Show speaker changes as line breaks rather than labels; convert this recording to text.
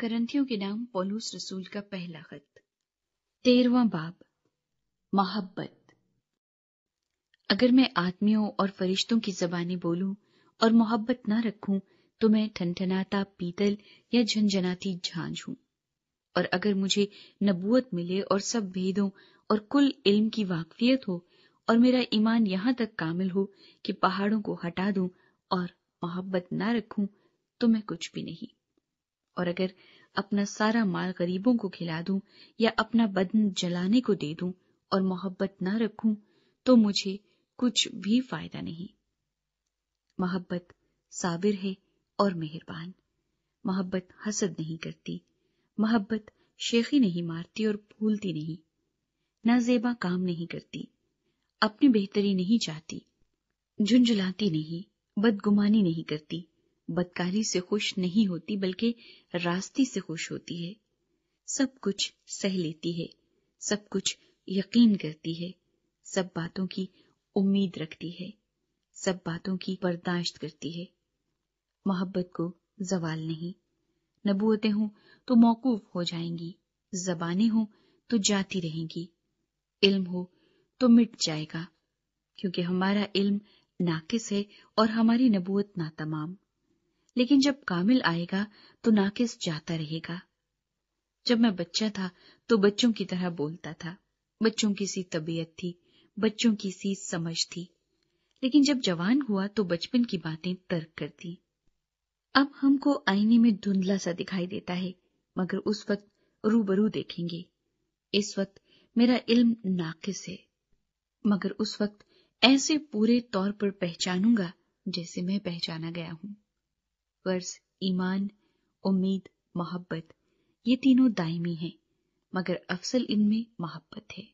करंथियों के नाम पोलूस रसूल का पहला खत तेरवा बाब मोहब्बत अगर मैं आदमियों और फरिश्तों की जबानी बोलूं और मोहब्बत ना रखूं तो मैं ठनठनाता पीतल या झंझनाती झांझ हूं और अगर मुझे नबूत मिले और सब भेदों और कुल इल्म की वाकफियत हो और मेरा ईमान यहां तक कामिल हो कि पहाड़ों को हटा दूं और मोहब्बत ना रखूं तो मैं कुछ भी नहीं और अगर अपना सारा माल गरीबों को खिला दूं या अपना बदन जलाने को दे दूं और मोहब्बत ना रखूं तो मुझे कुछ भी फायदा नहीं मोहब्बत साबिर है और मेहरबान मोहब्बत हसद नहीं करती मोहब्बत शेखी नहीं मारती और भूलती नहीं ना जेबा काम नहीं करती अपनी बेहतरी नहीं चाहती झुंझुलाती नहीं बदगुमानी नहीं करती बदकारी से खुश नहीं होती बल्कि रास्ते से खुश होती है सब कुछ सह लेती है सब कुछ यकीन करती है सब बातों की उम्मीद रखती है सब बातों की बर्दाश्त करती है मोहब्बत को जवाल नहीं नबूतें हों तो मौकूफ हो जाएंगी जबाने हों तो जाती रहेंगी इल्म हो तो मिट जाएगा क्योंकि हमारा इल्म नाकिस है और हमारी नबूत ना तमाम लेकिन जब कामिल आएगा तो नाकिस जाता रहेगा जब मैं बच्चा था तो बच्चों की तरह बोलता था बच्चों की सी तबीयत थी बच्चों की सी समझ थी लेकिन जब जवान हुआ तो बचपन की बातें तर्क कर दी अब हमको आईने में धुंधला सा दिखाई देता है मगर उस वक्त रूबरू देखेंगे इस वक्त मेरा इल्म नाकिस है मगर उस वक्त ऐसे पूरे तौर पर पहचानूंगा जैसे मैं पहचाना गया हूं वर्ष ईमान उम्मीद मोहब्बत ये तीनों दायमी हैं मगर अफसल इनमें मोहब्बत है